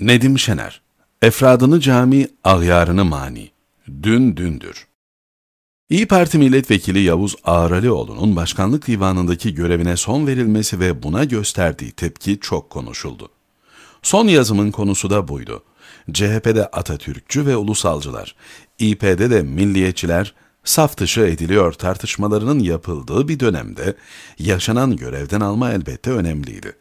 Nedim Şener, Efradını cami, ahyarını mani. Dün dündür. İyi Parti Milletvekili Yavuz Ağralioğlu'nun başkanlık divanındaki görevine son verilmesi ve buna gösterdiği tepki çok konuşuldu. Son yazımın konusu da buydu. CHP'de Atatürkçü ve ulusalcılar, İP'de de milliyetçiler saf dışı ediliyor tartışmalarının yapıldığı bir dönemde yaşanan görevden alma elbette önemliydi.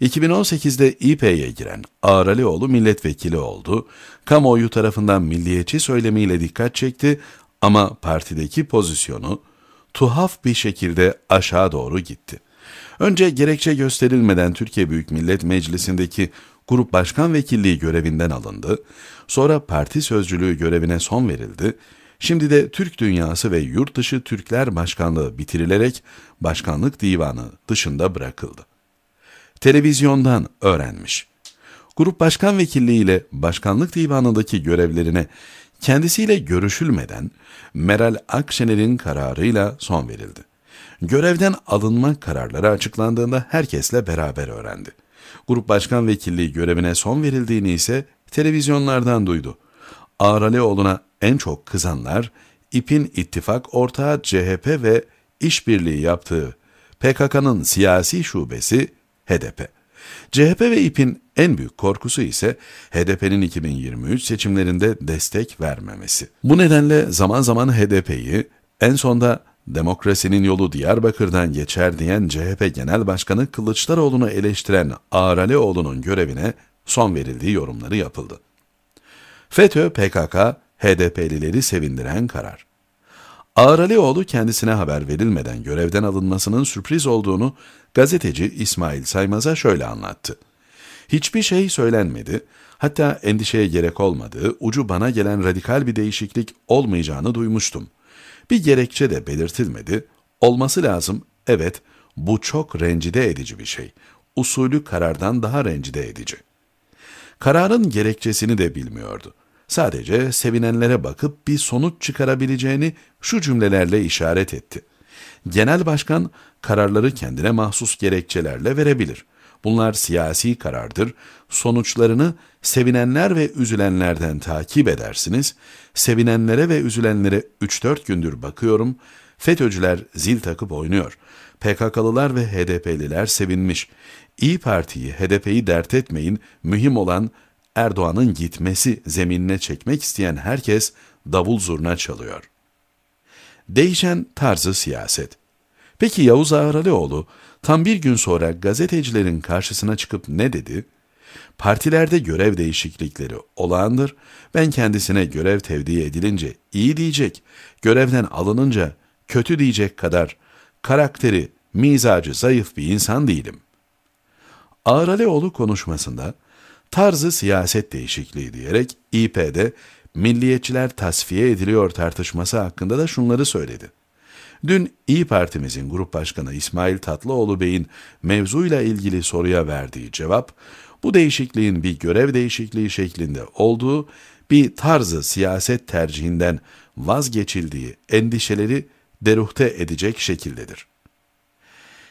2018'de İP'ye giren Ağralioğlu milletvekili oldu, kamuoyu tarafından milliyetçi söylemiyle dikkat çekti ama partideki pozisyonu tuhaf bir şekilde aşağı doğru gitti. Önce gerekçe gösterilmeden Türkiye Büyük Millet Meclisi'ndeki grup başkan vekilliği görevinden alındı, sonra parti sözcülüğü görevine son verildi, şimdi de Türk Dünyası ve Yurtdışı Türkler Başkanlığı bitirilerek Başkanlık Divanı dışında bırakıldı televizyondan öğrenmiş. Grup başkan vekilliğiyle başkanlık divanındaki görevlerine kendisiyle görüşülmeden Meral Akşener'in kararıyla son verildi. Görevden alınma kararları açıklandığında herkesle beraber öğrendi. Grup başkan vekilliği görevine son verildiğini ise televizyonlardan duydu. Ağralioğlu'na en çok kızanlar, İP'in ittifak ortağı CHP ve işbirliği yaptığı PKK'nın siyasi şubesi HDP. CHP ve İP'in en büyük korkusu ise HDP'nin 2023 seçimlerinde destek vermemesi. Bu nedenle zaman zaman HDP'yi en sonda demokrasinin yolu Diyarbakır'dan geçer diyen CHP Genel Başkanı Kılıçdaroğlu'nu eleştiren Ağralioğlu'nun görevine son verildiği yorumları yapıldı. FETÖ, PKK, HDP'lileri sevindiren karar. Ağralioğlu kendisine haber verilmeden görevden alınmasının sürpriz olduğunu gazeteci İsmail Saymaz'a şöyle anlattı. Hiçbir şey söylenmedi, hatta endişeye gerek olmadığı, ucu bana gelen radikal bir değişiklik olmayacağını duymuştum. Bir gerekçe de belirtilmedi, olması lazım, evet bu çok rencide edici bir şey, usulü karardan daha rencide edici. Kararın gerekçesini de bilmiyordu. Sadece sevinenlere bakıp bir sonuç çıkarabileceğini şu cümlelerle işaret etti. Genel başkan kararları kendine mahsus gerekçelerle verebilir. Bunlar siyasi karardır. Sonuçlarını sevinenler ve üzülenlerden takip edersiniz. Sevinenlere ve üzülenlere 3-4 gündür bakıyorum. FETÖ'cüler zil takıp oynuyor. PKK'lılar ve HDP'liler sevinmiş. İyi Parti'yi, HDP'yi dert etmeyin. Mühim olan Erdoğan'ın gitmesi zeminine çekmek isteyen herkes davul zurna çalıyor. Değişen tarzı siyaset. Peki Yavuz Ağralioğlu tam bir gün sonra gazetecilerin karşısına çıkıp ne dedi? Partilerde görev değişiklikleri olağandır. Ben kendisine görev tevdi edilince iyi diyecek, görevden alınınca kötü diyecek kadar karakteri, mizacı zayıf bir insan değilim. Ağralioğlu konuşmasında tarzı siyaset değişikliği diyerek İP'de milliyetçiler tasfiye ediliyor tartışması hakkında da şunları söyledi. Dün İyi Partimizin Grup Başkanı İsmail Tatlıoğlu Bey'in mevzuyla ilgili soruya verdiği cevap, bu değişikliğin bir görev değişikliği şeklinde olduğu, bir tarzı siyaset tercihinden vazgeçildiği endişeleri deruhte edecek şekildedir.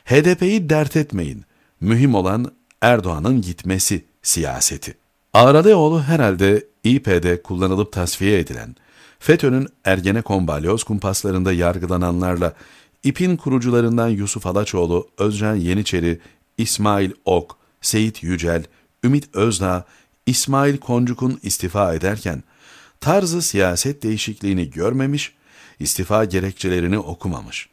HDP'yi dert etmeyin, mühim olan Erdoğan'ın gitmesi siyaseti. Ağralioğlu herhalde İP'de kullanılıp tasfiye edilen, FETÖ'nün Ergenekon balyoz kumpaslarında yargılananlarla İP'in kurucularından Yusuf Alaçoğlu, Özcan Yeniçeri, İsmail Ok, Seyit Yücel, Ümit Özdağ, İsmail Koncuk'un istifa ederken tarzı siyaset değişikliğini görmemiş, istifa gerekçelerini okumamış.''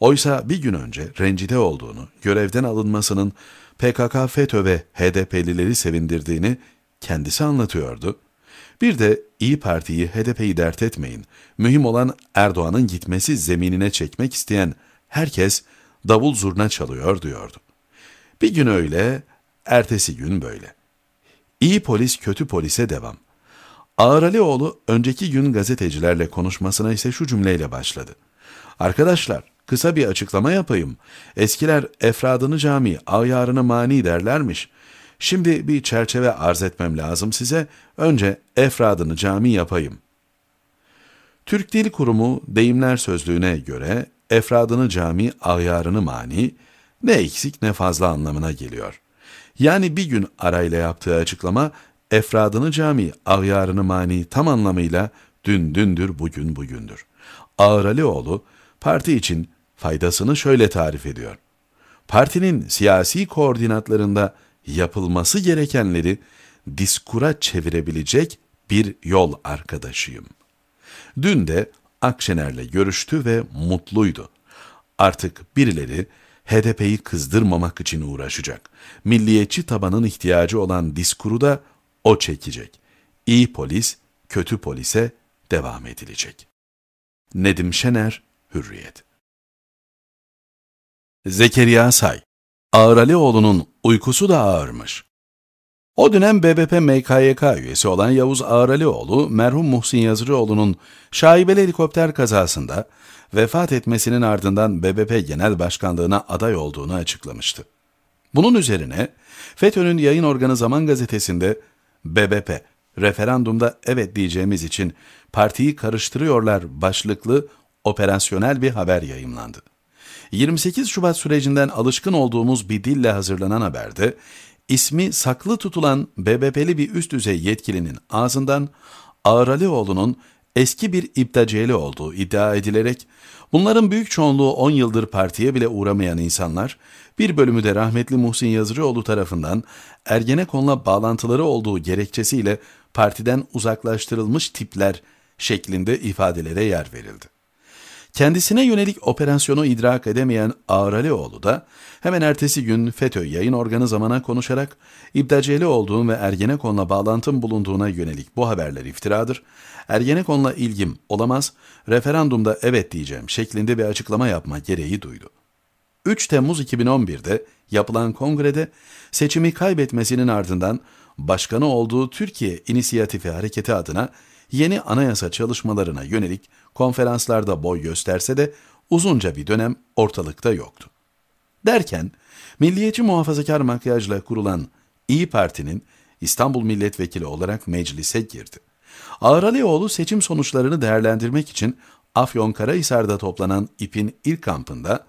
Oysa bir gün önce rencide olduğunu, görevden alınmasının PKK, FETÖ ve HDP'lileri sevindirdiğini kendisi anlatıyordu. Bir de İyi Parti'yi, HDP'yi dert etmeyin. Mühim olan Erdoğan'ın gitmesi zeminine çekmek isteyen herkes davul zurna çalıyor diyordu. Bir gün öyle, ertesi gün böyle. İyi polis kötü polise devam. Ağır Alioğlu önceki gün gazetecilerle konuşmasına ise şu cümleyle başladı. Arkadaşlar, Kısa bir açıklama yapayım. Eskiler efradını cami, ayarını mani derlermiş. Şimdi bir çerçeve arz etmem lazım size. Önce efradını cami yapayım. Türk Dil Kurumu deyimler sözlüğüne göre efradını cami, ayarını mani, ne eksik ne fazla anlamına geliyor. Yani bir gün arayla yaptığı açıklama, efradını cami, ayarını mani tam anlamıyla dün dündür, bugün bugündür. Ağralioğlu, parti için faydasını şöyle tarif ediyor. Partinin siyasi koordinatlarında yapılması gerekenleri diskura çevirebilecek bir yol arkadaşıyım. Dün de Akşener'le görüştü ve mutluydu. Artık birileri HDP'yi kızdırmamak için uğraşacak. Milliyetçi tabanın ihtiyacı olan diskuru da o çekecek. İyi polis, kötü polise devam edilecek. Nedim Şener, Hürriyet Zekeriya Say, Ağralioğlu'nun uykusu da ağırmış. O dönem BBP MKYK üyesi olan Yavuz Ağralioğlu, merhum Muhsin Yazıcıoğlu'nun şaibeli helikopter kazasında vefat etmesinin ardından BBP Genel Başkanlığına aday olduğunu açıklamıştı. Bunun üzerine FETÖ'nün yayın organı Zaman Gazetesi'nde BBP, referandumda evet diyeceğimiz için partiyi karıştırıyorlar başlıklı operasyonel bir haber yayımlandı. 28 Şubat sürecinden alışkın olduğumuz bir dille hazırlanan haberde, ismi saklı tutulan BBP'li bir üst düzey yetkilinin ağzından Ağralioğlu'nun eski bir İptaceli olduğu iddia edilerek, bunların büyük çoğunluğu 10 yıldır partiye bile uğramayan insanlar, bir bölümü de rahmetli Muhsin Yazıcıoğlu tarafından Ergenekon'la bağlantıları olduğu gerekçesiyle partiden uzaklaştırılmış tipler şeklinde ifadelere yer verildi. Kendisine yönelik operasyonu idrak edemeyen Ağralioğlu da hemen ertesi gün FETÖ yayın organı zamana konuşarak İbdaceli olduğum ve Ergenekon'la bağlantım bulunduğuna yönelik bu haberler iftiradır. Ergenekon'la ilgim olamaz, referandumda evet diyeceğim şeklinde bir açıklama yapma gereği duydu. 3 Temmuz 2011'de yapılan kongrede seçimi kaybetmesinin ardından başkanı olduğu Türkiye İnisiyatifi Hareketi adına yeni anayasa çalışmalarına yönelik konferanslarda boy gösterse de uzunca bir dönem ortalıkta yoktu. Derken milliyetçi muhafazakar makyajla kurulan İyi Parti'nin İstanbul milletvekili olarak meclise girdi. Ağralioğlu seçim sonuçlarını değerlendirmek için Afyonkarahisar'da toplanan İP'in ilk kampında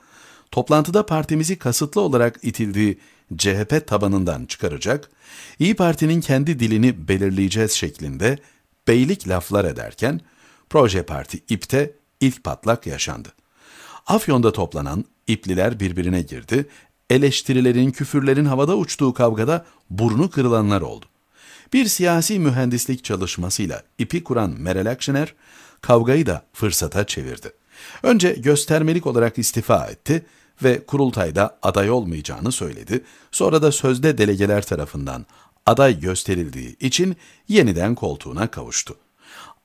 toplantıda partimizi kasıtlı olarak itildiği CHP tabanından çıkaracak, İyi Parti'nin kendi dilini belirleyeceğiz şeklinde beylik laflar ederken Proje Parti İP'te ilk patlak yaşandı. Afyon'da toplanan İpliler birbirine girdi, eleştirilerin, küfürlerin havada uçtuğu kavgada burnu kırılanlar oldu. Bir siyasi mühendislik çalışmasıyla ipi kuran Meral Akşener, kavgayı da fırsata çevirdi. Önce göstermelik olarak istifa etti ve kurultayda aday olmayacağını söyledi. Sonra da sözde delegeler tarafından aday gösterildiği için yeniden koltuğuna kavuştu.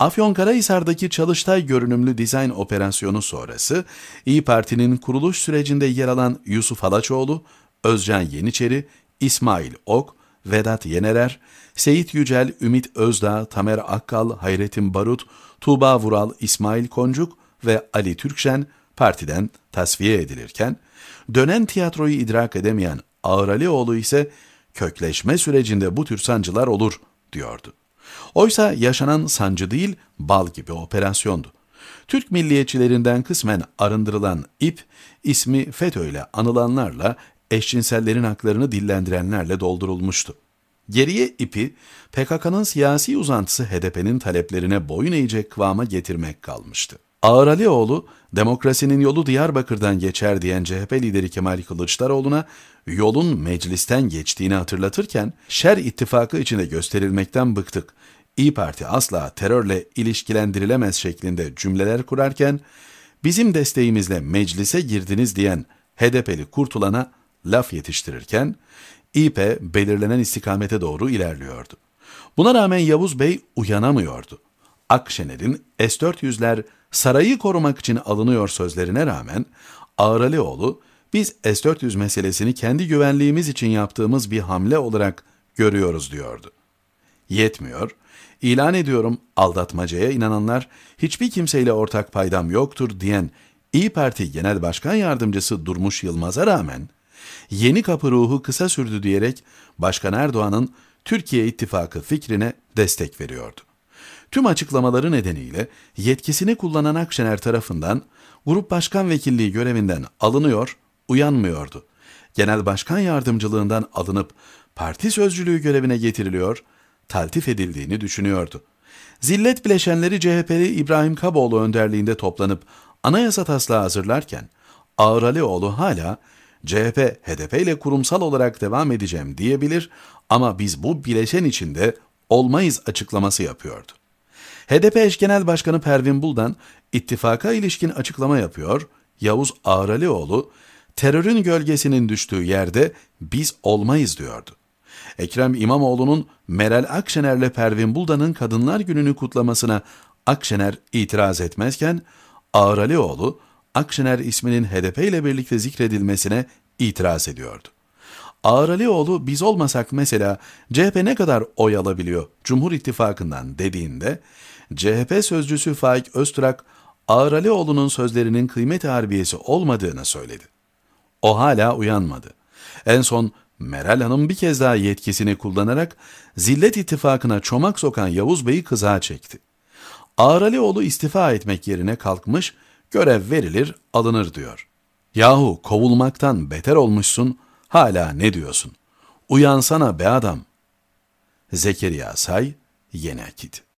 Afyonkarahisar'daki Çalıştay görünümlü dizayn operasyonu sonrası İyi Parti'nin kuruluş sürecinde yer alan Yusuf Halaçoğlu, Özcan Yeniçeri, İsmail Ok, Vedat Yenerer, Seyit Yücel, Ümit Özdağ, Tamer Akkal, Hayrettin Barut, Tuğba Vural, İsmail Koncuk ve Ali Türkşen partiden tasfiye edilirken, dönen tiyatroyu idrak edemeyen Ağralioğlu ise kökleşme sürecinde bu tür sancılar olur diyordu. Oysa yaşanan sancı değil, bal gibi operasyondu. Türk milliyetçilerinden kısmen arındırılan ip, ismi FETÖ ile anılanlarla, eşcinsellerin haklarını dillendirenlerle doldurulmuştu. Geriye ipi, PKK'nın siyasi uzantısı HDP'nin taleplerine boyun eğecek kıvama getirmek kalmıştı. Ağır demokrasinin yolu Diyarbakır'dan geçer diyen CHP lideri Kemal Kılıçdaroğlu'na yolun meclisten geçtiğini hatırlatırken, şer ittifakı içinde gösterilmekten bıktık, İyi Parti asla terörle ilişkilendirilemez şeklinde cümleler kurarken, bizim desteğimizle meclise girdiniz diyen HDP'li Kurtulan'a laf yetiştirirken, İP belirlenen istikamete doğru ilerliyordu. Buna rağmen Yavuz Bey uyanamıyordu. Akşener'in S-400'ler sarayı korumak için alınıyor sözlerine rağmen Ağralioğlu biz S-400 meselesini kendi güvenliğimiz için yaptığımız bir hamle olarak görüyoruz diyordu. Yetmiyor, ilan ediyorum aldatmacaya inananlar hiçbir kimseyle ortak paydam yoktur diyen İyi Parti Genel Başkan Yardımcısı Durmuş Yılmaz'a rağmen yeni kapı ruhu kısa sürdü diyerek Başkan Erdoğan'ın Türkiye İttifakı fikrine destek veriyordu. Tüm açıklamaları nedeniyle yetkisini kullanan Akşener tarafından grup başkan vekilliği görevinden alınıyor, uyanmıyordu. Genel başkan yardımcılığından alınıp parti sözcülüğü görevine getiriliyor, taltif edildiğini düşünüyordu. Zillet bileşenleri CHP'li İbrahim Kaboğlu önderliğinde toplanıp anayasa taslağı hazırlarken Ağır Alioğlu hala CHP HDP ile kurumsal olarak devam edeceğim diyebilir ama biz bu bileşen içinde olmayız açıklaması yapıyordu. HDP eş genel başkanı Pervin Buldan ittifaka ilişkin açıklama yapıyor. Yavuz Ağralioğlu terörün gölgesinin düştüğü yerde biz olmayız diyordu. Ekrem İmamoğlu'nun Meral Akşener'le Pervin Buldan'ın Kadınlar Günü'nü kutlamasına Akşener itiraz etmezken Ağralioğlu Akşener isminin HDP ile birlikte zikredilmesine itiraz ediyordu. Ağralioğlu biz olmasak mesela CHP ne kadar oy alabiliyor Cumhur İttifakı'ndan dediğinde CHP sözcüsü Faik Öztürk Ağralioğlu'nun sözlerinin kıymet harbiyesi olmadığını söyledi. O hala uyanmadı. En son Meral Hanım bir kez daha yetkisini kullanarak Zillet İttifakına çomak sokan Yavuz Bey'i kızağa çekti. Ağralioğlu istifa etmek yerine kalkmış, görev verilir, alınır diyor. Yahu kovulmaktan beter olmuşsun, Hala ne diyorsun? Uyansana be adam. Zekeriya Say, Yeni Akit